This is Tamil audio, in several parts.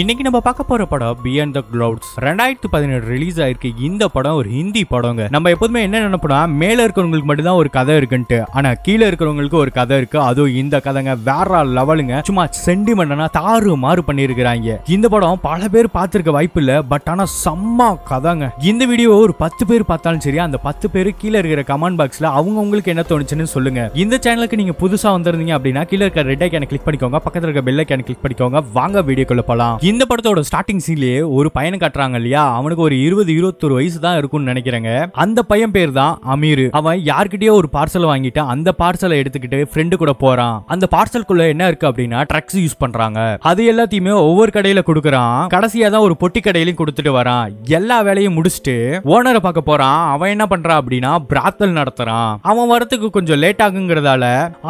இன்னைக்கு நம்ம பார்க்க போற படம் பியாண்ட் த க்ளவுட்ஸ் ரெண்டாயிரத்து பதினேழு ரிலீஸ் ஆயிருக்கு இந்த படம் ஒரு ஹிந்தி படங்க நம்ம எப்போதுமே என்ன நினைப்போம்னா மேல இருக்கிறவங்களுக்கு மட்டும் தான் ஒரு கதை இருக்குன்ட்டு ஆனா கீழே இருக்கிறவங்களுக்கு ஒரு கதை இருக்கு அதுவும் இந்த கதைங்க வேற லெவலுங்க சும்மா சென்டிமெண்டா தாறு மாறு பண்ணிருக்கிறாங்க இந்த படம் பல பேர் பார்த்துருக்க வாய்ப்பு இல்ல பட் ஆனா செம்ம கதைங்க இந்த வீடியோ ஒரு பத்து பேர் பார்த்தாலும் சரி அந்த பத்து பேர் கீழே இருக்கிற கமெண்ட் பாக்ஸ்ல அவங்க உங்களுக்கு என்ன தோணுச்சுன்னு சொல்லுங்க இந்த சேனலுக்கு நீங்க புதுசா வந்திருந்தீங்க அப்படின்னா கீழே இருக்கிற ரெட் ஐக்கான கிளிக் பண்ணிக்கோங்க பக்கத்தில் இருக்க பெல் ஐக்கான கிளிக் பண்ணிக்கோங்க வாங்க வீடியோக்குள்ள போலாம் இந்த படத்தோட ஸ்டார்டிங் சீன்லயே ஒரு பையனை காட்டுறாங்க இல்லையா அவனுக்கு ஒரு இருபது இருபத்தொரு வயசு தான் இருக்கும்னு நினைக்கிறேங்க அந்த பையன் பேர் தான் அமீர் அவன் யார்கிட்டயோ ஒரு பார்சல் வாங்கிட்டு அந்த பார்சலை எடுத்துக்கிட்டு ஃப்ரெண்டு கூட போறான் அந்த பார்சல்குள்ள என்ன இருக்கு அப்படின்னா ட்ரக்ஸ் யூஸ் பண்றாங்க அது எல்லாத்தையுமே ஒவ்வொரு கடையில கொடுக்கறான் கடைசியா தான் ஒரு பொட்டி கடையிலையும் கொடுத்துட்டு வரான் எல்லா வேலையும் முடிச்சுட்டு ஓனரை பார்க்க போறான் அவன் என்ன பண்றான் அப்படின்னா பிராத்தல் நடத்துறான் அவன் வரத்துக்கு கொஞ்சம் லேட் ஆகுங்கிறதால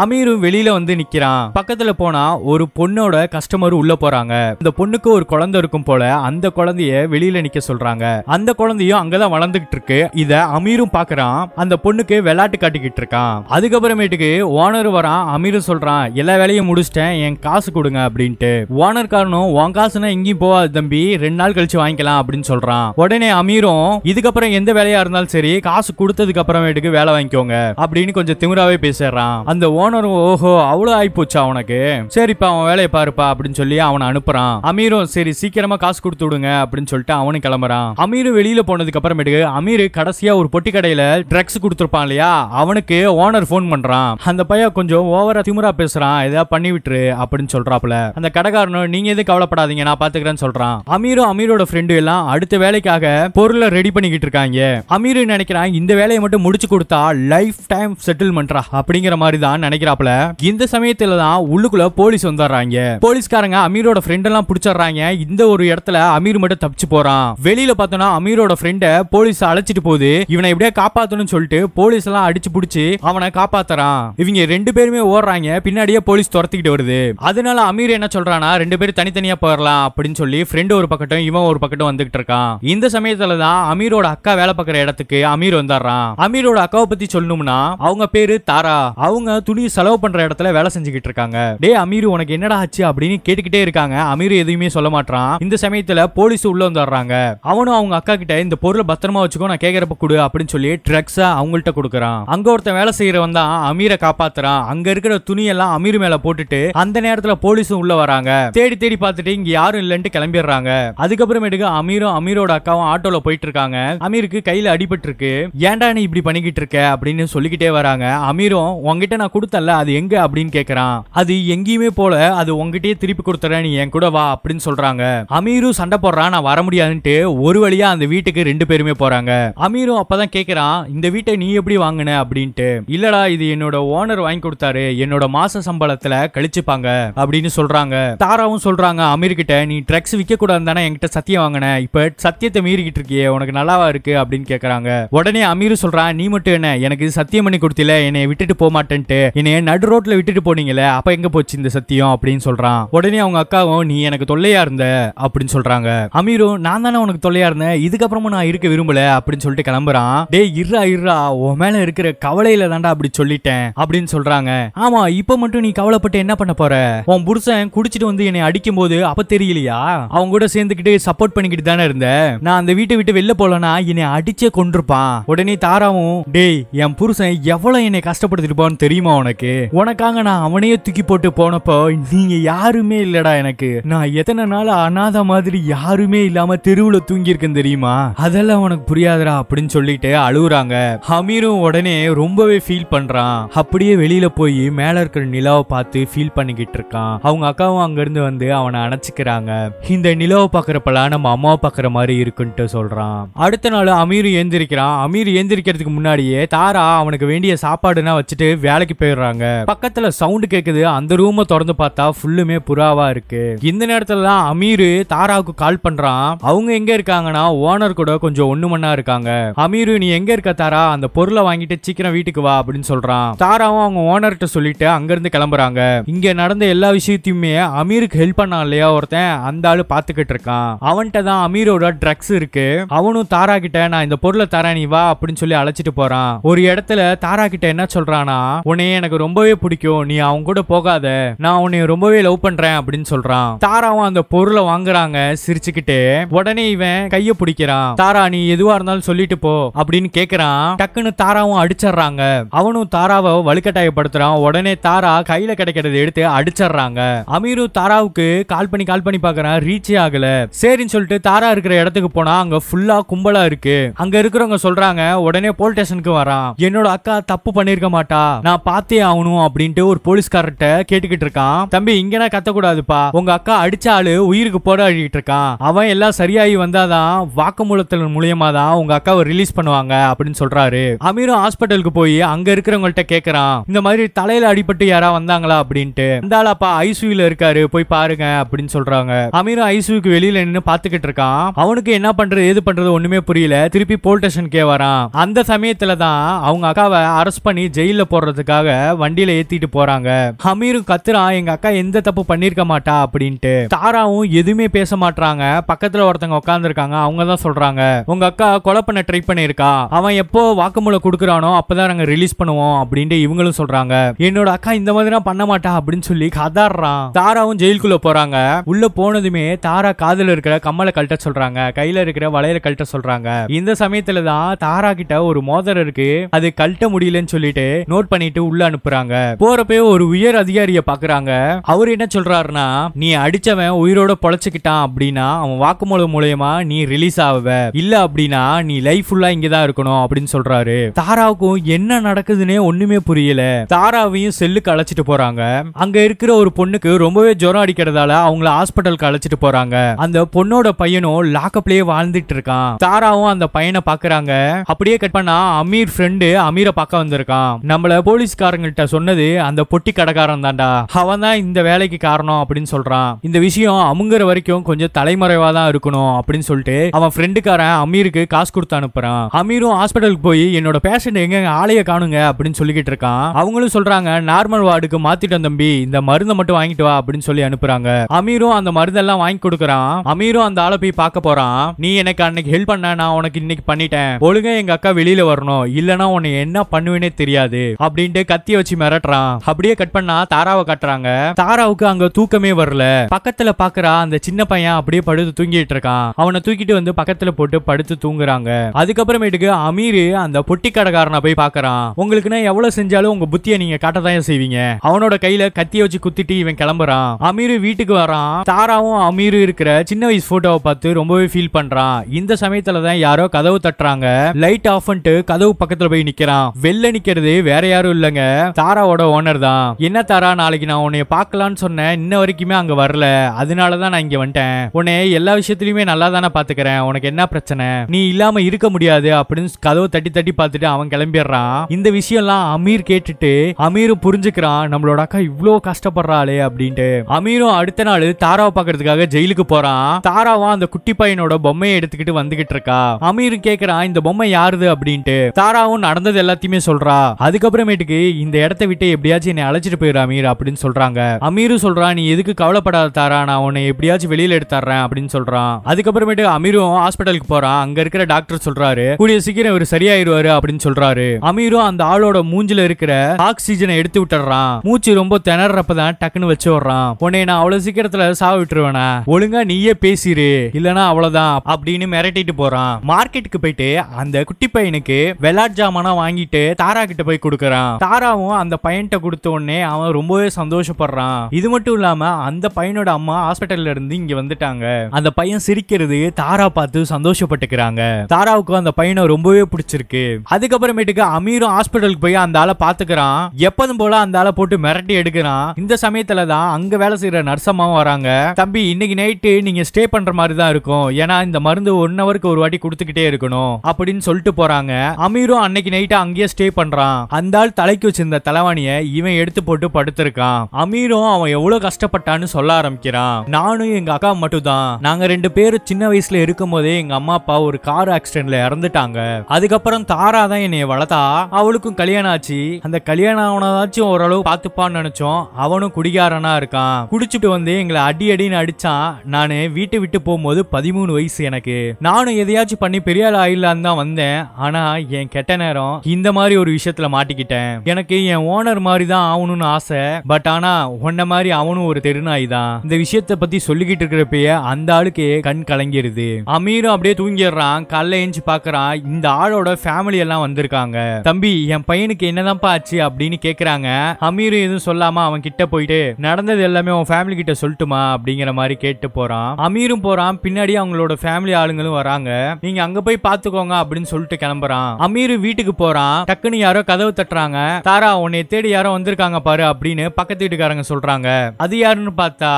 அமீரும் வெளியில வந்து நிக்கிறான் பக்கத்துல போனா ஒரு பொண்ணோட கஸ்டமர் உள்ள போறாங்க இந்த பொண்ணு அம்மாவுக்கு ஒரு குழந்தை இருக்கும் போல அந்த குழந்தைய வெளியில நிக்க சொல்றாங்க அந்த குழந்தையும் அங்கதான் வளர்ந்துகிட்டு இருக்கு இத அமீரும் பாக்குறான் அந்த பொண்ணுக்கு விளையாட்டு காட்டிக்கிட்டு இருக்கான் அதுக்கப்புறமேட்டுக்கு ஓனர் வரான் அமீரும் சொல்றான் எல்லா வேலையும் முடிச்சிட்டேன் என் காசு கொடுங்க அப்படின்ட்டு ஓனர் காரணம் உன் காசுனா இங்கேயும் போவாது தம்பி ரெண்டு நாள் கழிச்சு வாங்கிக்கலாம் அப்படின்னு சொல்றான் உடனே அமீரும் இதுக்கப்புறம் எந்த வேலையா இருந்தாலும் சரி காசு கொடுத்ததுக்கு அப்புறமேட்டுக்கு வேலை வாங்கிக்கோங்க அப்படின்னு கொஞ்சம் திமிராவே பேசிடுறான் அந்த ஓனரும் ஓஹோ அவ்வளவு ஆயிப்போச்சா உனக்கு சரிப்பா அவன் வேலையை பாருப்பா அப்படின்னு சொல்லி அவனை அனுப்புறான் அமீர் அமீரும் சரி சீக்கிரமா காசு கொடுத்து விடுங்க அப்படின்னு சொல்லிட்டு அவனும் கிளம்புறான் அமீர் வெளியில போனதுக்கு அப்புறமேட்டுக்கு அமீர் கடைசியா ஒரு பொட்டி கடையில ட்ரக்ஸ் கொடுத்துருப்பான் இல்லையா அவனுக்கு ஓனர் போன் பண்றான் அந்த பையன் கொஞ்சம் ஓவரா திமுறா பேசுறான் ஏதாவது பண்ணி விட்டுரு அப்படின்னு சொல்றாப்புல அந்த கடைக்காரனும் நீங்க எதுவும் கவலைப்படாதீங்க நான் பாத்துக்கிறேன்னு சொல்றான் அமீரும் அமீரோட ஃப்ரெண்டு எல்லாம் அடுத்த வேலைக்காக பொருளை ரெடி பண்ணிக்கிட்டு இருக்காங்க அமீர் நினைக்கிறான் இந்த வேலையை மட்டும் முடிச்சு கொடுத்தா லைஃப் டைம் செட்டில்மெண்ட்ரா அப்படிங்கிற மாதிரி தான் நினைக்கிறாப்புல இந்த சமயத்துல தான் உள்ளுக்குள்ள போலீஸ் வந்துடுறாங்க போலீஸ்காரங்க அமீரோட ஃப்ரெண்ட் எல்லாம் பிடிச்ச போறாங்க இந்த ஒரு இடத்துல அமீர் மட்டும் தப்பிச்சு போறான் வெளியில பாத்தோம்னா அமீரோட ஃப்ரெண்ட போலீஸ் அழைச்சிட்டு போகுது இவனை எப்படியா காப்பாத்தணும் சொல்லிட்டு போலீஸ் எல்லாம் அடிச்சு புடிச்சு அவனை காப்பாத்துறான் இவங்க ரெண்டு பேருமே ஓடுறாங்க பின்னாடியே போலீஸ் துரத்திக்கிட்டு வருது அதனால அமீர் என்ன சொல்றானா ரெண்டு பேரும் தனித்தனியா போயிடலாம் அப்படின்னு சொல்லி ஃப்ரெண்டு ஒரு பக்கட்டும் இவன் ஒரு பக்கட்டும் வந்துகிட்டு இருக்கான் இந்த சமயத்துல தான் அமீரோட அக்கா வேலை பார்க்குற இடத்துக்கு அமீர் வந்துடுறான் அமீரோட அக்காவை பத்தி சொல்லணும்னா அவங்க பேரு தாரா அவங்க துணி செலவு பண்ற இடத்துல வேலை செஞ்சுக்கிட்டு இருக்காங்க டே அமீர் உனக்கு என்னடா ஆச்சு அப்படின்னு கேட்டுக்கிட்டே இருக்காங்க அமீர் எதுவுமே எதுவுமே சொல்ல மாட்டான் இந்த சமயத்துல போலீஸ் உள்ள வந்துடுறாங்க அவனும் அவங்க அக்கா கிட்ட இந்த பொருளை பத்திரமா வச்சுக்கோ நான் கேக்குறப்ப கொடு அப்படின்னு சொல்லி ட்ரக்ஸ அவங்கள்ட்ட கொடுக்குறான் அங்க ஒருத்தன் வேலை செய்யறவன் தான் அமீரை காப்பாத்துறான் அங்க இருக்கிற துணி எல்லாம் அமீர் மேல போட்டுட்டு அந்த நேரத்துல போலீஸும் உள்ள வராங்க தேடி தேடி பார்த்துட்டு இங்க யாரும் இல்லன்ட்டு கிளம்பிடுறாங்க அதுக்கப்புறமேட்டுக்கு அமீரும் அமீரோட அக்காவும் ஆட்டோல போயிட்டு இருக்காங்க அமீருக்கு கையில அடிபட்டு இருக்கு ஏன்டா நீ இப்படி பண்ணிக்கிட்டு இருக்க அப்படின்னு சொல்லிக்கிட்டே வராங்க அமீரும் உங்ககிட்ட நான் கொடுத்தல அது எங்க அப்படின்னு கேக்குறான் அது எங்கேயுமே போல அது உங்ககிட்டயே திருப்பி கொடுத்துறேன் நீ என் கூட வா அப்படின்னு அப்படின்னு சொல்றாங்க அமீரும் சண்டை போடுறான் நான் வர முடியாதுன்ட்டு ஒரு வழியா அந்த வீட்டுக்கு ரெண்டு பேருமே போறாங்க அமீரும் அப்பதான் கேக்குறான் இந்த வீட்டை நீ எப்படி வாங்கின அப்படின்ட்டு இல்லடா இது என்னோட ஓனர் வாங்கி கொடுத்தாரு என்னோட மாச சம்பளத்துல கழிச்சுப்பாங்க அப்படின்னு சொல்றாங்க தாராவும் சொல்றாங்க அமீர் கிட்ட நீ ட்ரக்ஸ் விற்க கூடாது தானே என்கிட்ட சத்தியம் வாங்கின இப்ப சத்தியத்தை மீறிக்கிட்டு இருக்கியே உனக்கு நல்லாவா இருக்கு அப்படின்னு கேக்குறாங்க உடனே அமீரும் சொல்றான் நீ மட்டும் என்ன எனக்கு சத்தியம் பண்ணி கொடுத்தில என்னை விட்டுட்டு போக மாட்டேன்ட்டு என்னைய நடு ரோட்ல விட்டுட்டு போனீங்களே அப்ப எங்க போச்சு இந்த சத்தியம் அப்படின்னு சொல்றான் உடனே அவங்க அக்காவும் நீ எனக்கு தொல்லை தொல்லையா இருந்த அப்படின்னு சொல்றாங்க அமீரு நான் தானே உனக்கு தொல்லையா இருந்தேன் இதுக்கப்புறமும் நான் இருக்க விரும்பல அப்படின்னு சொல்லிட்டு கிளம்புறான் டே இருறா இருறா உன் மேல இருக்கிற கவலையில தாண்டா அப்படி சொல்லிட்டேன் அப்படின்னு சொல்றாங்க ஆமா இப்ப மட்டும் நீ கவலைப்பட்டு என்ன பண்ண போற உன் புருஷன் குடிச்சிட்டு வந்து என்னை அடிக்கும் போது அப்ப தெரியலையா அவங்க கூட சேர்ந்துக்கிட்டு சப்போர்ட் பண்ணிக்கிட்டு தானே இருந்த நான் அந்த வீட்டை விட்டு வெளில போலனா என்னை அடிச்சே கொண்டிருப்பான் உடனே தாராவும் டேய் என் புருஷன் எவ்வளவு என்னை கஷ்டப்படுத்திருப்பான்னு தெரியுமா உனக்கு உனக்காக நான் அவனையே தூக்கி போட்டு போனப்போ நீங்க யாருமே இல்லடா எனக்கு நான் எதை இத்தனை நாள் அனாத மாதிரி யாருமே இல்லாம தெருவுல தூங்கியிருக்கேன் தெரியுமா அதெல்லாம் உனக்கு புரியாதரா அப்படின்னு சொல்லிட்டு அழுகுறாங்க ஹமீரும் உடனே ரொம்பவே ஃபீல் பண்றான் அப்படியே வெளியில போய் மேல இருக்கிற நிலாவை பார்த்து ஃபீல் பண்ணிக்கிட்டு இருக்கான் அவங்க அக்காவும் அங்கிருந்து வந்து அவனை அணைச்சிக்கிறாங்க இந்த நிலாவை பாக்குறப்பெல்லாம் நம்ம அம்மாவை பாக்குற மாதிரி இருக்குன்ட்டு சொல்றான் அடுத்த நாள் அமீர் ஏந்திரிக்கிறான் அமீர் ஏந்திரிக்கிறதுக்கு முன்னாடியே தாரா அவனுக்கு வேண்டிய சாப்பாடுனா வச்சுட்டு வேலைக்கு போயிடுறாங்க பக்கத்துல சவுண்ட் கேக்குது அந்த ரூமை திறந்து பார்த்தா ஃபுல்லுமே புறாவா இருக்கு இந்த நேரத்துல தான் அமீர் தாராவுக்கு கால் பண்றான் அவங்க எங்க இருக்காங்கன்னா ஓனர் கூட கொஞ்சம் ஒண்ணு மண்ணா இருக்காங்க அமீர் நீ எங்க இருக்க தாரா அந்த பொருளை வாங்கிட்டு சீக்கிரம் வீட்டுக்கு வா அப்படின்னு சொல்றான் தாராவும் அவங்க ஓனர்கிட்ட சொல்லிட்டு அங்கிருந்து கிளம்புறாங்க இங்க நடந்த எல்லா விஷயத்தையுமே அமீருக்கு ஹெல்ப் பண்ணான் இல்லையா ஒருத்தன் அந்த ஆளு பாத்துக்கிட்டு இருக்கான் அவன்கிட்ட தான் அமீரோட ட்ரக்ஸ் இருக்கு அவனும் தாரா கிட்ட நான் இந்த பொருளை தரேன் நீ வா அப்படின்னு சொல்லி அழைச்சிட்டு போறான் ஒரு இடத்துல தாரா கிட்ட என்ன சொல்றானா உன்னைய எனக்கு ரொம்பவே பிடிக்கும் நீ அவங்க கூட போகாத நான் உன்னை ரொம்பவே லவ் பண்றேன் அப்படின்னு சொல்றான் தாராவும் அந்த பொருளை வாங்குறாங்க சிரிச்சுக்கிட்டு உடனே இவன் கைய பிடிக்கிறான் தாரா நீ எதுவா இருந்தாலும் சொல்லிட்டு போ அப்படின்னு கேக்குறான் டக்குன்னு தாராவும் அடிச்சிடுறாங்க அவனும் தாராவை வலுக்கட்டாயப்படுத்துறான் உடனே தாரா கையில கிடைக்கிறத எடுத்து அடிச்சிடுறாங்க அமீரு தாராவுக்கு கால் பண்ணி கால் பண்ணி பாக்குறான் ரீச்சே ஆகல சரின்னு சொல்லிட்டு தாரா இருக்கிற இடத்துக்கு போனா அங்க ஃபுல்லா கும்பலா இருக்கு அங்க இருக்கிறவங்க சொல்றாங்க உடனே போலீஸ் ஸ்டேஷனுக்கு வரான் என்னோட அக்கா தப்பு பண்ணிருக்க மாட்டா நான் பார்த்தே ஆகணும் அப்படின்ட்டு ஒரு போலீஸ்கார்ட்ட கேட்டுக்கிட்டு இருக்கான் தம்பி இங்கன்னா கூடாதுப்பா உங்க அக்கா அடிச்சா ஆளு உயிருக்கு போராடிட்டு இருக்கான் அவன் எல்லாம் சரியாகி வந்தாதான் வாக்குமூலத்தின் மூலியமா தான் உங்க அக்காவை ரிலீஸ் பண்ணுவாங்க அப்படின்னு சொல்றாரு அமீரும் ஹாஸ்பிட்டலுக்கு போய் அங்க இருக்கிறவங்கள்ட்ட கேக்குறான் இந்த மாதிரி தலையில அடிபட்டு யாரா வந்தாங்களா அப்படின்ட்டு இந்த ஆளாப்பா ஐசியூல இருக்காரு போய் பாருங்க அப்படின்னு சொல்றாங்க அமீரும் ஐசியூக்கு வெளியில நின்று பாத்துக்கிட்டு இருக்கான் அவனுக்கு என்ன பண்றது ஏது பண்றது ஒண்ணுமே புரியல திருப்பி போல் ஸ்டேஷனுக்கே வரான் அந்த சமயத்துல தான் அவங்க அக்காவை அரெஸ்ட் பண்ணி ஜெயில போடுறதுக்காக வண்டியில ஏத்திட்டு போறாங்க அமீரும் கத்துறான் எங்க அக்கா எந்த தப்பு பண்ணிருக்க மாட்டா அப்படின்ட்டு சாராவும் எதுவுமே பேச மாட்டாங்க பக்கத்துல ஒருத்தங்க உட்காந்துருக்காங்க அவங்க தான் சொல்றாங்க உங்க அக்கா கொலை பண்ண ட்ரை பண்ணிருக்கா அவன் எப்போ வாக்குமூலம் கொடுக்குறானோ அப்பதான் நாங்க ரிலீஸ் பண்ணுவோம் அப்படின்ட்டு இவங்களும் சொல்றாங்க என்னோட அக்கா இந்த மாதிரி பண்ண மாட்டா அப்படின்னு சொல்லி கதாடுறான் தாராவும் ஜெயிலுக்குள்ள போறாங்க உள்ள போனதுமே தாரா காதுல இருக்கிற கம்மலை கழட்ட சொல்றாங்க கையில இருக்கிற வளையல கழட்ட சொல்றாங்க இந்த சமயத்துல தான் தாரா கிட்ட ஒரு மோதர் இருக்கு அது கழட்ட முடியலன்னு சொல்லிட்டு நோட் பண்ணிட்டு உள்ள அனுப்புறாங்க போறப்பே ஒரு உயர் அதிகாரிய பாக்குறாங்க அவர் என்ன சொல்றாருன்னா நீ அடிச்சவன் உயிரோட பொழைச்சிக்கிட்டான் அப்படின்னா அவன் வாக்குமூலம் மூலயமா நீ ரிலீஸ் ஆவ இல்ல அப்படின்னா நீ லைஃப் ஃபுல்லா இங்கதான் இருக்கணும் அப்படின்னு சொல்றாரு தாராவுக்கும் என்ன நடக்குதுன்னே ஒண்ணுமே புரியல தாராவையும் செல்லுக்கு அழைச்சிட்டு போறாங்க அங்க இருக்கிற ஒரு பொண்ணுக்கு ரொம்பவே ஜுரம் அடிக்கிறதால அவங்கள ஹாஸ்பிட்டலுக்கு அழைச்சிட்டு போறாங்க அந்த பொண்ணோட பையனும் லாக்கப்லயே வாழ்ந்துட்டு இருக்கான் தாராவும் அந்த பையனை பாக்குறாங்க அப்படியே கட் பண்ணா அமீர் ஃப்ரெண்டு அமீரை பார்க்க வந்திருக்கான் நம்மள போலீஸ்காரங்கள்ட்ட சொன்னது அந்த பொட்டி கடைக்காரன் தான்டா அவன் தான் இந்த வேலைக்கு காரணம் அப்படின்னு சொல்றான் இந்த விஷயம் வரைக்கும் அமுங்குற வரைக்கும் கொஞ்சம் தலைமறைவா தான் இருக்கணும் அப்படின்னு சொல்லிட்டு அவன் ஃப்ரெண்டுக்காரன் அமீருக்கு காசு கொடுத்து அனுப்புறான் அமீரும் ஹாஸ்பிட்டலுக்கு போய் என்னோட பேஷண்ட் எங்க ஆலைய காணுங்க அப்படின்னு சொல்லிக்கிட்டு இருக்கான் அவங்களும் சொல்றாங்க நார்மல் வார்டுக்கு மாத்திட்டோம் தம்பி இந்த மருந்தை மட்டும் வாங்கிட்டு வா அப்படின்னு சொல்லி அனுப்புறாங்க அமீரும் அந்த மருந்தெல்லாம் வாங்கி கொடுக்குறான் அமீரும் அந்த ஆளை போய் பார்க்க போறான் நீ எனக்கு அன்னைக்கு ஹெல்ப் பண்ண நான் உனக்கு இன்னைக்கு பண்ணிட்டேன் ஒழுங்கா எங்க அக்கா வெளியில வரணும் இல்லனா உன்னை என்ன பண்ணுவேனே தெரியாது அப்படின்ட்டு கத்திய வச்சு மிரட்டுறான் அப்படியே கட் பண்ணா தாராவை கட்டுறாங்க தாராவுக்கு அங்க தூக்கமே வரல பக்கத்துல கனவுல பாக்குறா அந்த சின்ன பையன் அப்படியே படுத்து தூங்கிட்டு இருக்கான் அவனை தூக்கிட்டு வந்து பக்கத்துல போட்டு படுத்து தூங்குறாங்க அதுக்கப்புறமேட்டுக்கு அமீர் அந்த பொட்டி கடைக்காரனை போய் பாக்குறான் உங்களுக்கு நான் எவ்வளவு செஞ்சாலும் உங்க புத்தியை நீங்க காட்டதான் செய்வீங்க அவனோட கையில கத்திய வச்சு குத்திட்டு இவன் கிளம்புறான் அமீர் வீட்டுக்கு வரான் தாராவும் அமீர் இருக்கிற சின்ன வயசு போட்டோவை பார்த்து ரொம்பவே ஃபீல் பண்றான் இந்த சமயத்துலதான் யாரோ கதவு தட்டுறாங்க லைட் ஆஃப் பண்ணிட்டு கதவு பக்கத்துல போய் நிக்கிறான் வெளில நிக்கிறது வேற யாரும் இல்லங்க தாராவோட ஓனர் தான் என்ன தாரா நாளைக்கு நான் உன்னைய பாக்கலாம்னு சொன்னேன் இன்ன வரைக்குமே அங்க வரல அதனால தான் நான் இங்க வந்துட்டேன் உன்னை எல்லா விஷயத்துலயுமே நல்லா தானே பாத்துக்கிறேன் உனக்கு என்ன பிரச்சனை நீ இல்லாம இருக்க முடியாது அப்படின்னு கதவை தட்டி தட்டி பார்த்துட்டு அவன் கிளம்பிடுறான் இந்த விஷயம்லாம் அமீர் கேட்டுட்டு அமீரும் புரிஞ்சுக்கிறான் நம்மளோட அக்கா இவ்வளவு கஷ்டப்படுறாளே அப்படின்ட்டு அமீரும் அடுத்த நாள் தாராவை பாக்குறதுக்காக ஜெயிலுக்கு போறான் தாராவும் அந்த குட்டி பையனோட பொம்மையை எடுத்துக்கிட்டு வந்துகிட்டு இருக்கா அமீரும் கேக்குறான் இந்த பொம்மை யாருது அப்படின்ட்டு தாராவும் நடந்தது எல்லாத்தையுமே சொல்றா அதுக்கப்புறமேட்டுக்கு இந்த இடத்த விட்டு எப்படியாச்சும் என்னை அழைச்சிட்டு போயிரு அமீர் அப்படின்னு சொல்றாங்க அமீரும் சொல்றான் நீ எதுக்கு கவலைப்படாத தாரா நான் உன்னை எப்படியாச்சும் வெளியில எடுத்துறேன் அப்படின்னு சொல்றான் அதுக்கப்புறமேட்டு அமீரும் ஹாஸ்பிட்டலுக்கு போறான் அங்க இருக்கிற டாக்டர் சொல்றாரு கூடிய சீக்கிரம் இவர் சரியாயிருவாரு அப்படின்னு சொல்றாரு அமீரும் அந்த ஆளோட மூஞ்சில இருக்கிற ஆக்சிஜனை எடுத்து விட்டுறான் மூச்சு ரொம்ப திணறப்பதான் டக்குன்னு வச்சு விடுறான் உன்னை நான் அவ்வளவு சீக்கிரத்துல சாவ விட்டுருவேனா ஒழுங்கா நீயே பேசிரு இல்லனா அவ்வளவுதான் அப்படின்னு மிரட்டிட்டு போறான் மார்க்கெட்டுக்கு போயிட்டு அந்த குட்டி பையனுக்கு விளாட் ஜாமானா வாங்கிட்டு தாரா கிட்ட போய் கொடுக்கறான் தாராவும் அந்த பையன்கிட்ட கொடுத்த உடனே அவன் ரொம்பவே சந்தோஷப்படுறான் இது மட்டும் இல்லாம அந்த பையனோட அம்மா ஹாஸ்பிட்டல்ல இருந்து இங்க வந்துட்டாங்க அந்த பையன் சிரிக்கிறது தாரா பார்த்து சந்தோஷப்பட்டுக்கிறாங்க தாராவுக்கு அந்த பையனை ரொம்பவே பிடிச்சிருக்கு அதுக்கப்புறமேட்டுக்கு அமீரும் ஹாஸ்பிட்டலுக்கு போய் அந்த ஆளை பாத்துக்கிறான் எப்பதும் போல அந்த ஆளை போட்டு மிரட்டி எடுக்கிறான் இந்த சமயத்துல தான் அங்க வேலை செய்யற நர்சம்மாவும் வராங்க தம்பி இன்னைக்கு நைட்டு நீங்க ஸ்டே பண்ற மாதிரி தான் இருக்கும் ஏன்னா இந்த மருந்து ஒன் அவருக்கு ஒரு வாட்டி கொடுத்துக்கிட்டே இருக்கணும் அப்படின்னு சொல்லிட்டு போறாங்க அமீரும் அன்னைக்கு நைட்டு அங்கேயே ஸ்டே பண்றான் அந்த ஆள் தலைக்கு வச்சிருந்த தலைவாணிய இவன் எடுத்து போட்டு படுத்திருக்கான் அமீரும் அவன் எவ்வளவு கஷ்டப்பட்டான்னு சொல்ல ஆரம்பிக்கிறான் நானும் எங்க அக்கா மட்டும் தான் நாங்க ரெண்டு பேரும் சின்ன வயசுல இருக்கும் போதே எங்க அம்மா அப்பா ஒரு கார் ஆக்சிடென்ட்ல இறந்துட்டாங்க அதுக்கப்புறம் தாரா தான் என்னைய வளர்த்தா அவளுக்கும் கல்யாணம் ஆச்சு அந்த கல்யாணம் ஆனதாச்சும் ஓரளவு பாத்துப்பான்னு நினைச்சோம் அவனும் குடிகாரனா இருக்கான் குடிச்சிட்டு வந்து எங்களை அடி அடின்னு அடிச்சான் நானு வீட்டை விட்டு போகும்போது பதிமூணு வயசு எனக்கு நானும் எதையாச்சும் பண்ணி பெரிய ஆள் ஆயிடலான்னு தான் வந்தேன் ஆனா என் கெட்ட நேரம் இந்த மாதிரி ஒரு விஷயத்துல மாட்டிக்கிட்டேன் எனக்கு என் ஓனர் மாதிரி தான் ஆகணும்னு ஆசை பட் ஆனா உன்ன மாதிரி அவனும் ஒரு தெருநாய் தான் இந்த விஷயம் விஷயத்தை பத்தி சொல்லிக்கிட்டு இருக்கிறப்பயே அந்த ஆளுக்கு கண் கலங்கிருது அமீரும் அப்படியே தூங்கிடுறான் கல்ல எஞ்சி பாக்குறான் இந்த ஆளோட ஃபேமிலி எல்லாம் வந்திருக்காங்க தம்பி என் பையனுக்கு என்னதான் ஆச்சு அப்படின்னு கேக்குறாங்க அமீரும் எதுவும் சொல்லாம அவன் கிட்ட போயிட்டு நடந்தது எல்லாமே அவன் ஃபேமிலி கிட்ட சொல்லட்டுமா அப்படிங்கிற மாதிரி கேட்டு போறான் அமீரும் போறான் பின்னாடி அவங்களோட ஃபேமிலி ஆளுங்களும் வராங்க நீங்க அங்க போய் பாத்துக்கோங்க அப்படின்னு சொல்லிட்டு கிளம்புறான் அமீரும் வீட்டுக்கு போறான் டக்குன்னு யாரோ கதவு தட்டுறாங்க தாரா உன்னை தேடி யாரோ வந்திருக்காங்க பாரு அப்படின்னு பக்கத்து வீட்டுக்காரங்க சொல்றாங்க அது யாருன்னு பார்த்தா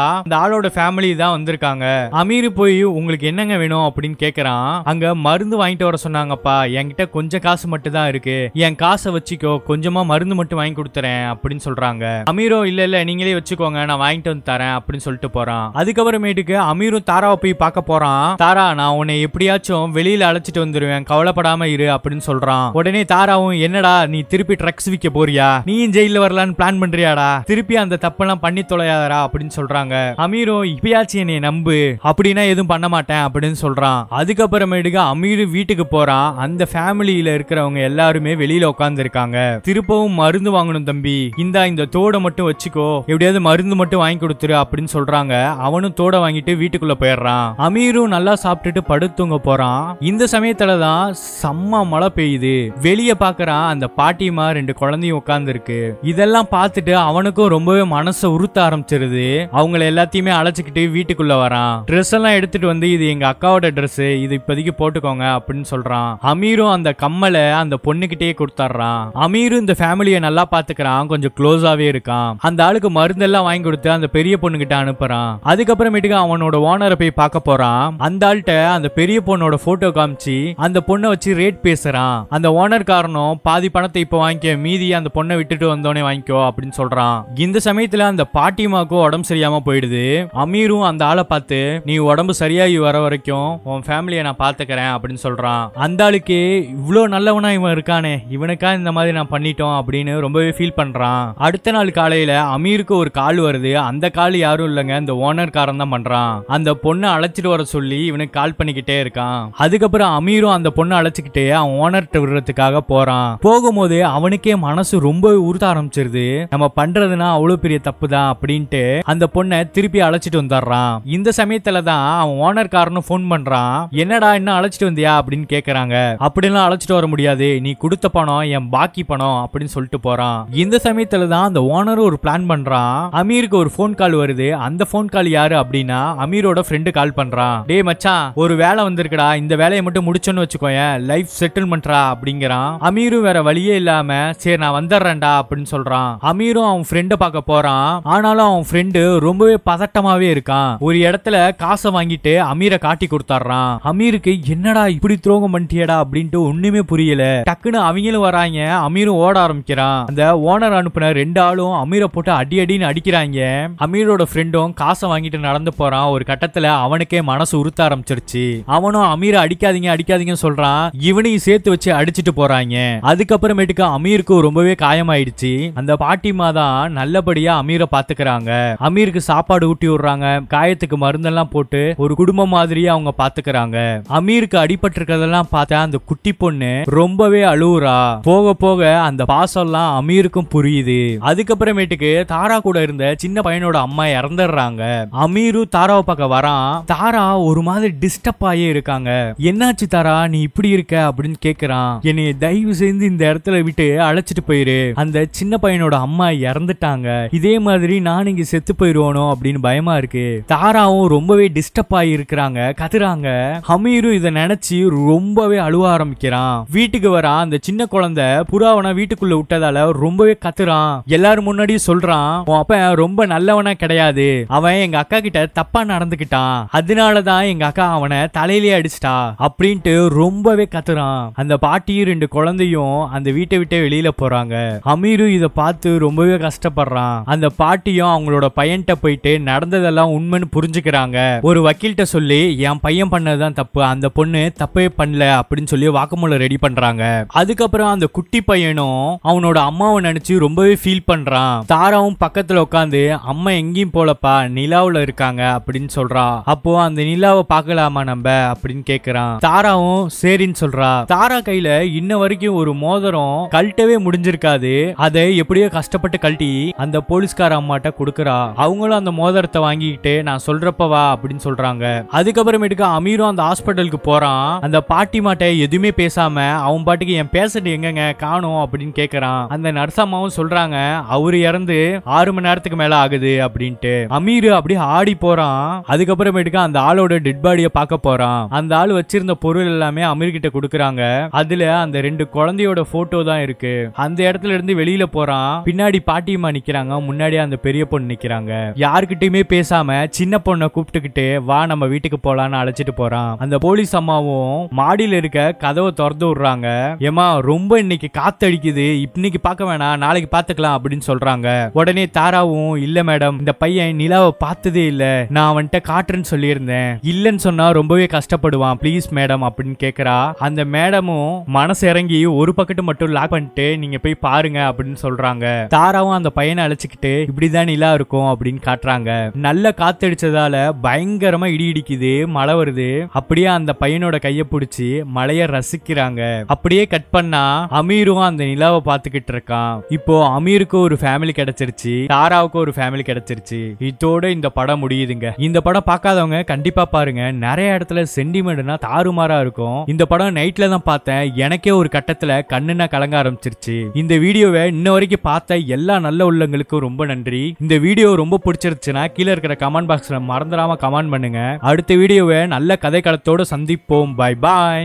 ஆளோட அவளோட ஃபேமிலி தான் வந்திருக்காங்க அமீர் போய் உங்களுக்கு என்னங்க வேணும் அப்படின்னு கேக்குறான் அங்க மருந்து வாங்கிட்டு வர சொன்னாங்கப்பா என்கிட்ட கொஞ்சம் காசு மட்டும் தான் இருக்கு என் காசை வச்சுக்கோ கொஞ்சமா மருந்து மட்டும் வாங்கி கொடுத்துறேன் அப்படின்னு சொல்றாங்க அமீரோ இல்ல இல்ல நீங்களே வச்சுக்கோங்க நான் வாங்கிட்டு வந்து தரேன் அப்படின்னு சொல்லிட்டு போறான் அதுக்கப்புறமேட்டுக்கு அமீரும் தாராவை போய் பார்க்க போறான் தாரா நான் உன்னை எப்படியாச்சும் வெளியில அழைச்சிட்டு வந்துருவேன் கவலைப்படாம இரு அப்படின்னு சொல்றான் உடனே தாராவும் என்னடா நீ திருப்பி ட்ரக்ஸ் விக்க போறியா நீயும் ஜெயில வரலான்னு பிளான் பண்றியாடா திருப்பி அந்த தப்பெல்லாம் பண்ணி தொலையாதரா அப்படின்னு சொல்றாங்க அமீர் அமீரோ இப்பயாச்சும் என்னை நம்பு அப்படின்னா எதுவும் பண்ண மாட்டேன் அப்படின்னு சொல்றான் அதுக்கப்புறமேட்டுக்கு அமீர் வீட்டுக்கு போறான் அந்த ஃபேமிலியில இருக்கிறவங்க எல்லாருமே வெளியில உட்கார்ந்து இருக்காங்க திருப்பவும் மருந்து வாங்கணும் தம்பி இந்தா இந்த தோடை மட்டும் வச்சுக்கோ எப்படியாவது மருந்து மட்டும் வாங்கி கொடுத்துரு அப்படின்னு சொல்றாங்க அவனும் தோடை வாங்கிட்டு வீட்டுக்குள்ள போயிடுறான் அமீரும் நல்லா சாப்பிட்டுட்டு படுத்துங்க போறான் இந்த சமயத்துலதான் செம்ம மழை பெய்யுது வெளிய பாக்குறான் அந்த பாட்டிமா ரெண்டு குழந்தையும் உட்கார்ந்து இருக்கு இதெல்லாம் பார்த்துட்டு அவனுக்கும் ரொம்பவே மனசை உறுத்த ஆரம்பிச்சிருது அவங்கள எல்லாத்தையுமே அழைச்சிக்கிட்டு வீட்டுக்குள்ள வரான் ட்ரெஸ் எல்லாம் எடுத்துட்டு வந்து இது எங்க அக்காவோட ட்ரெஸ் இது இப்போதைக்கு போட்டுக்கோங்க அப்படின்னு சொல்றான் அமீரும் அந்த கம்மலை அந்த பொண்ணுகிட்டே கொடுத்தாடுறான் அமீரும் இந்த ஃபேமிலியை நல்லா பாத்துக்கிறான் கொஞ்சம் க்ளோஸாவே இருக்கான் அந்த ஆளுக்கு மருந்தெல்லாம் வாங்கி கொடுத்து அந்த பெரிய கிட்ட அனுப்புறான் அதுக்கப்புறமேட்டுக்கு அவனோட ஓனரை போய் பார்க்க போறான் அந்த ஆள்கிட்ட அந்த பெரிய பொண்ணோட போட்டோ காமிச்சு அந்த பொண்ணை வச்சு ரேட் பேசுறான் அந்த ஓனர் காரணம் பாதி பணத்தை இப்போ வாங்கிக்க மீதி அந்த பொண்ணை விட்டுட்டு வந்தோடனே வாங்கிக்கோ அப்படின்னு சொல்றான் இந்த சமயத்துல அந்த பாட்டிமாக்கும் உடம்பு சரியாம போயிடுது அமீரும் அந்த ஆளை பார்த்து நீ உடம்பு சரியாகி வர வரைக்கும் உன் ஃபேமிலியை நான் பார்த்துக்கிறேன் அப்படின்னு சொல்கிறான் அந்த ஆளுக்கு இவ்வளோ நல்லவனா இவன் இருக்கானே இவனுக்கா இந்த மாதிரி நான் பண்ணிட்டோம் அப்படின்னு ரொம்பவே ஃபீல் பண்ணுறான் அடுத்த நாள் காலையில் அமீருக்கு ஒரு கால் வருது அந்த கால் யாரும் இல்லைங்க இந்த ஓனர் காரன் தான் பண்ணுறான் அந்த பொண்ணை அழைச்சிட்டு வர சொல்லி இவனுக்கு கால் பண்ணிக்கிட்டே இருக்கான் அதுக்கப்புறம் அமீரும் அந்த பொண்ணை அழைச்சிக்கிட்டே அவன் ஓனர்கிட்ட விடுறதுக்காக போகிறான் போகும்போது அவனுக்கே மனசு ரொம்ப உறுத்த ஆரம்பிச்சிருது நம்ம பண்ணுறதுனா அவ்வளோ பெரிய தப்பு தான் அப்படின்ட்டு அந்த பொண்ணை திருப்பி அழைச்சிட்டு வந்துடுறான் இந்த சமயத்துல தான் அவன் ஓனர் காரனும் ஃபோன் பண்றான் என்னடா என்ன அழைச்சிட்டு வந்தியா அப்படின்னு கேக்குறாங்க அப்படிலாம் அழைச்சிட்டு வர முடியாது நீ கொடுத்த பணம் என் பாக்கி பணம் அப்படின்னு சொல்லிட்டு போறான் இந்த சமயத்துல தான் அந்த ஓனர் ஒரு பிளான் பண்றான் அமீருக்கு ஒரு ஃபோன் கால் வருது அந்த ஃபோன் கால் யாரு அப்படின்னா அமீரோட ஃப்ரெண்டு கால் பண்றான் டே மச்சான் ஒரு வேலை வந்திருக்கடா இந்த வேலையை மட்டும் முடிச்சோன்னு வச்சுக்கோயேன் லைஃப் செட்டில் பண்றா அப்படிங்கிறான் அமீரும் வேற வழியே இல்லாம சரி நான் வந்துடுறேன்டா அப்படின்னு சொல்றான் அமீரும் அவன் ஃப்ரெண்டை பார்க்க போறான் ஆனாலும் அவன் ஃப்ரெண்டு ரொம்பவே பதட்ட ஆட்டமாவே இருக்கான் ஒரு இடத்துல காசை வாங்கிட்டு அமீரை காட்டி கொடுத்தாடுறான் அமீருக்கு என்னடா இப்படி துரோகம் பண்ணிட்டியடா அப்படின்ட்டு ஒண்ணுமே புரியல டக்குன்னு அவங்களும் வராங்க அமீரும் ஓட ஆரம்பிக்கிறான் அந்த ஓனர் அனுப்புன ரெண்டு ஆளும் அமீரை போட்டு அடி அடின்னு அடிக்கிறாங்க அமீரோட ஃப்ரெண்டும் காசை வாங்கிட்டு நடந்து போறான் ஒரு கட்டத்துல அவனுக்கே மனசு உறுத்த ஆரம்பிச்சிருச்சு அவனும் அமீரை அடிக்காதீங்க அடிக்காதீங்கன்னு சொல்றான் இவனையும் சேர்த்து வச்சு அடிச்சிட்டு போறாங்க அதுக்கப்புறமேட்டுக்கு அமீருக்கு ரொம்பவே காயமாயிடுச்சு அந்த பாட்டிமா தான் நல்லபடியா அமீரை பாத்துக்கிறாங்க அமீருக்கு சாப்பாடு ஊட்டி கட்டி விடுறாங்க காயத்துக்கு மருந்தெல்லாம் போட்டு ஒரு குடும்பம் மாதிரியே அவங்க பாத்துக்கிறாங்க அமீருக்கு அடிபட்டிருக்கிறதெல்லாம் பார்த்த அந்த குட்டி பொண்ணு ரொம்பவே அழுவுறா போக போக அந்த பாசம்லாம் அமீருக்கும் புரியுது அதுக்கப்புறமேட்டுக்கு தாரா கூட இருந்த சின்ன பையனோட அம்மா இறந்துடுறாங்க அமீரு தாராவை பார்க்க வரான் தாரா ஒரு மாதிரி டிஸ்டர்ப் ஆகி இருக்காங்க என்னாச்சு தாரா நீ இப்படி இருக்க அப்படின்னு கேக்குறான் என்னை தயவு செய்து இந்த இடத்துல விட்டு அழைச்சிட்டு போயிரு அந்த சின்ன பையனோட அம்மா இறந்துட்டாங்க இதே மாதிரி நான் இங்க செத்து போயிருவானோ அப்படின்னு பயமா இருக்கு தாராவும் ரொம்பவே டிஸ்டர்ப் ஆகிருக்கிறாங்க இருக்கிறாங்க கத்துறாங்க ஹமீரும் இதை நினைச்சு ரொம்பவே அழுவ ஆரம்பிக்கிறான் வீட்டுக்கு வர அந்த சின்ன குழந்தை புறாவன வீட்டுக்குள்ள விட்டதால ரொம்பவே கத்துறான் எல்லாரும் முன்னாடியும் சொல்றான் உன் அப்ப ரொம்ப நல்லவனா கிடையாது அவன் எங்க அக்கா கிட்ட தப்பா நடந்துகிட்டான் அதனாலதான் எங்க அக்கா அவனை தலையிலேயே அடிச்சிட்டா அப்படின்ட்டு ரொம்பவே கத்துறான் அந்த பாட்டியும் ரெண்டு குழந்தையும் அந்த வீட்டை விட்டு வெளியில போறாங்க அமீரும் இதை பார்த்து ரொம்பவே கஷ்டப்படுறான் அந்த பாட்டியும் அவங்களோட பையன்கிட்ட போயிட்டு நட நடந்ததெல்லாம் உண்மைன்னு புரிஞ்சுக்கிறாங்க ஒரு வக்கீல்கிட்ட சொல்லி என் பையன் பண்ணதுதான் தப்பு அந்த பொண்ணு தப்பே பண்ணல அப்படின்னு சொல்லி வாக்குமூலம் ரெடி பண்றாங்க அதுக்கப்புறம் அந்த குட்டி பையனும் அவனோட அம்மாவை நினைச்சு ரொம்பவே ஃபீல் பண்றான் தாராவும் பக்கத்துல உட்காந்து அம்மா எங்கேயும் போலப்பா நிலாவுல இருக்காங்க அப்படின்னு சொல்றா அப்போ அந்த நிலாவை பார்க்கலாமா நம்ம அப்படின்னு கேக்குறான் தாராவும் சரின்னு சொல்றா தாரா கையில இன்ன வரைக்கும் ஒரு மோதிரம் கழட்டவே முடிஞ்சிருக்காது அதை எப்படியோ கஷ்டப்பட்டு கழட்டி அந்த போலீஸ்கார அம்மாட்ட குடுக்கறா அவங்களும் அந்த மோதிரத்தை பணத்தை வாங்கிக்கிட்டு நான் சொல்றப்ப வா அப்படின்னு சொல்றாங்க அதுக்கப்புறமேட்டுக்கு அமீரும் அந்த ஹாஸ்பிட்டலுக்கு போறான் அந்த பாட்டி மாட்டை எதுவுமே பேசாம அவன் பாட்டுக்கு என் பேசண்ட் எங்கங்க காணும் அப்படின்னு கேக்குறான் அந்த நர்ஸ் அம்மாவும் சொல்றாங்க அவரு இறந்து ஆறு மணி நேரத்துக்கு மேல ஆகுது அப்படின்ட்டு அமீர் அப்படியே ஆடி போறான் அதுக்கப்புறமேட்டுக்கு அந்த ஆளோட டெட் பாடிய பார்க்க போறான் அந்த ஆள் வச்சிருந்த பொருள் எல்லாமே அமீர் கிட்ட கொடுக்குறாங்க அதுல அந்த ரெண்டு குழந்தையோட போட்டோ தான் இருக்கு அந்த இடத்துல இருந்து வெளியில போறான் பின்னாடி பாட்டியம்மா நிக்கிறாங்க முன்னாடி அந்த பெரிய பொண்ணு நிக்கிறாங்க யாருக்கிட்டயுமே பேசாம சின்ன பொண்ணை கூப்பிட்டுக்கிட்டு வா நம்ம வீட்டுக்கு போலான்னு அழைச்சிட்டு போறான் அந்த போலீஸ் அம்மாவும் மாடியில இருக்க கதவை திறந்து விடுறாங்க ஏமா ரொம்ப இன்னைக்கு காத்தடிக்குது இன்னைக்கு பார்க்க வேணாம் நாளைக்கு பாத்துக்கலாம் அப்படின்னு சொல்றாங்க உடனே தாராவும் இல்ல மேடம் இந்த பையன் நிலாவை பார்த்ததே இல்ல நான் அவன்கிட்ட காட்டுறேன்னு சொல்லியிருந்தேன் இல்லன்னு சொன்னா ரொம்பவே கஷ்டப்படுவான் ப்ளீஸ் மேடம் அப்படின்னு கேக்குறா அந்த மேடமும் மனசு இறங்கி ஒரு பக்கத்து மட்டும் லாக் பண்ணிட்டு நீங்க போய் பாருங்க அப்படின்னு சொல்றாங்க தாராவும் அந்த பையனை அழைச்சிக்கிட்டு இப்படிதான் நிலா இருக்கும் அப்படின்னு காட்டுறாங்க நல்ல காத்தடிச்சதால பயங்கரமா இடி இடிக்குது மழை வருது அப்படியே அந்த பையனோட கைய புடிச்சு மழைய ரசிக்கிறாங்க அப்படியே கட் பண்ணா அமீரும் அந்த நிலாவை பாத்துக்கிட்டு இருக்கான் இப்போ அமீருக்கு ஒரு ஃபேமிலி கிடைச்சிருச்சு தாராவுக்கு ஒரு ஃபேமிலி கிடைச்சிருச்சு இதோட இந்த படம் முடியுதுங்க இந்த படம் பார்க்காதவங்க கண்டிப்பா பாருங்க நிறைய இடத்துல சென்டிமெண்ட்னா தாறுமாறா இருக்கும் இந்த படம் நைட்ல தான் பார்த்தேன் எனக்கே ஒரு கட்டத்துல கண்ணுனா கலங்க ஆரம்பிச்சிருச்சு இந்த வீடியோவை இன்ன வரைக்கும் பார்த்த எல்லா நல்ல உள்ளங்களுக்கும் ரொம்ப நன்றி இந்த வீடியோ ரொம்ப பிடிச்சிருச்சுன்னா கீழே இருக்கிற கமெண்ட் பாக்ஸ்ல மறந்துடாம கமெண்ட் பண்ணுங்க அடுத்த வீடியோவை நல்ல கதைக்களத்தோடு சந்திப்போம் பாய் பாய்